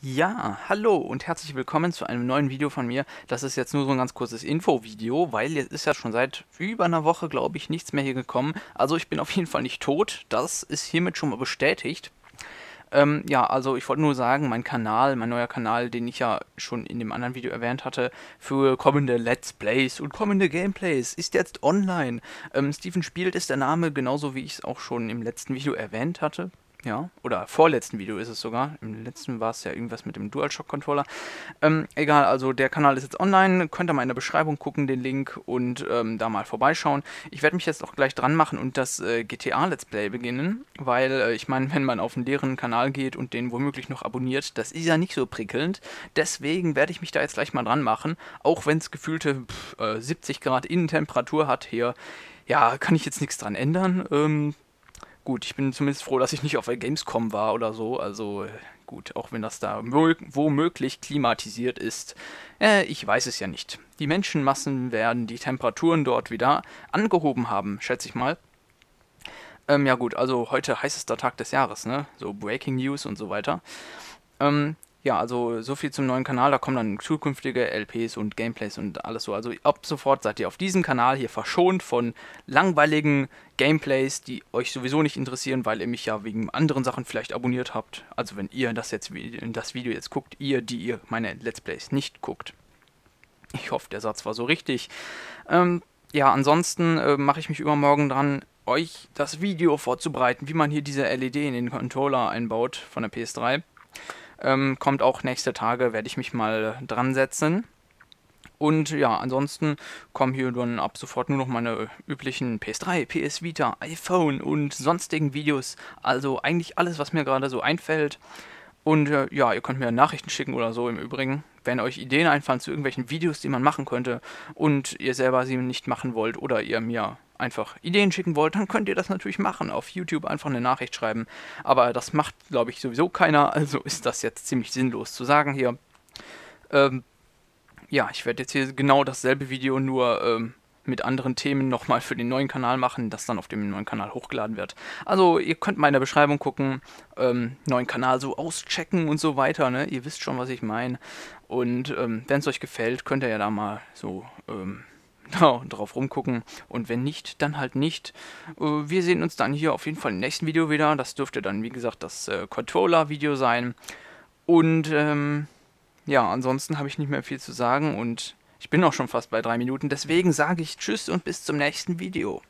Ja, hallo und herzlich willkommen zu einem neuen Video von mir. Das ist jetzt nur so ein ganz kurzes Info-Video, weil jetzt ist ja schon seit über einer Woche, glaube ich, nichts mehr hier gekommen. Also ich bin auf jeden Fall nicht tot, das ist hiermit schon mal bestätigt. Ähm, ja, also ich wollte nur sagen, mein Kanal, mein neuer Kanal, den ich ja schon in dem anderen Video erwähnt hatte, für kommende Let's Plays und kommende Gameplays, ist jetzt online. Ähm, Steven Spielt ist der Name, genauso wie ich es auch schon im letzten Video erwähnt hatte ja, oder vorletzten Video ist es sogar. Im letzten war es ja irgendwas mit dem DualShock-Controller. Ähm, egal, also der Kanal ist jetzt online. Könnt ihr mal in der Beschreibung gucken, den Link, und ähm, da mal vorbeischauen. Ich werde mich jetzt auch gleich dran machen und das äh, GTA-Let's Play beginnen, weil äh, ich meine, wenn man auf einen leeren Kanal geht und den womöglich noch abonniert, das ist ja nicht so prickelnd. Deswegen werde ich mich da jetzt gleich mal dran machen, auch wenn es gefühlte pff, äh, 70 Grad Innentemperatur hat hier. Ja, kann ich jetzt nichts dran ändern. Ähm, gut, ich bin zumindest froh, dass ich nicht auf der Gamescom war oder so. Also äh, gut, auch wenn das da womöglich klimatisiert ist. Äh, ich weiß es ja nicht. Die Menschenmassen werden die Temperaturen dort wieder angehoben haben, schätze ich mal. Ähm, ja gut, also heute heißester Tag des Jahres, ne? So Breaking News und so weiter. Ähm, ja, also so viel zum neuen Kanal. Da kommen dann zukünftige LPs und Gameplays und alles so. Also ab sofort seid ihr auf diesem Kanal hier verschont von langweiligen Gameplays, die euch sowieso nicht interessieren, weil ihr mich ja wegen anderen Sachen vielleicht abonniert habt. Also wenn ihr das jetzt in das Video jetzt guckt, ihr, die ihr meine Let's Plays nicht guckt. Ich hoffe, der Satz war so richtig. Ähm, ja, ansonsten äh, mache ich mich übermorgen dran, euch das Video vorzubereiten, wie man hier diese LED in den Controller einbaut von der PS3. Ähm, kommt auch nächste Tage, werde ich mich mal äh, dran setzen. Und ja, ansonsten kommen hier dann ab sofort nur noch meine üblichen PS3, PS Vita, iPhone und sonstigen Videos. Also eigentlich alles, was mir gerade so einfällt. Und äh, ja, ihr könnt mir Nachrichten schicken oder so im Übrigen wenn euch Ideen einfallen zu irgendwelchen Videos, die man machen könnte und ihr selber sie nicht machen wollt oder ihr mir einfach Ideen schicken wollt, dann könnt ihr das natürlich machen. Auf YouTube einfach eine Nachricht schreiben. Aber das macht, glaube ich, sowieso keiner. Also ist das jetzt ziemlich sinnlos zu sagen hier. Ähm, ja, ich werde jetzt hier genau dasselbe Video nur ähm, mit anderen Themen nochmal für den neuen Kanal machen, das dann auf dem neuen Kanal hochgeladen wird. Also ihr könnt mal in der Beschreibung gucken, ähm, neuen Kanal so auschecken und so weiter. Ne? Ihr wisst schon, was ich meine. Und ähm, wenn es euch gefällt, könnt ihr ja da mal so ähm, genau, drauf rumgucken. Und wenn nicht, dann halt nicht. Äh, wir sehen uns dann hier auf jeden Fall im nächsten Video wieder. Das dürfte dann, wie gesagt, das äh, Controller-Video sein. Und ähm, ja, ansonsten habe ich nicht mehr viel zu sagen und ich bin auch schon fast bei drei Minuten, deswegen sage ich Tschüss und bis zum nächsten Video.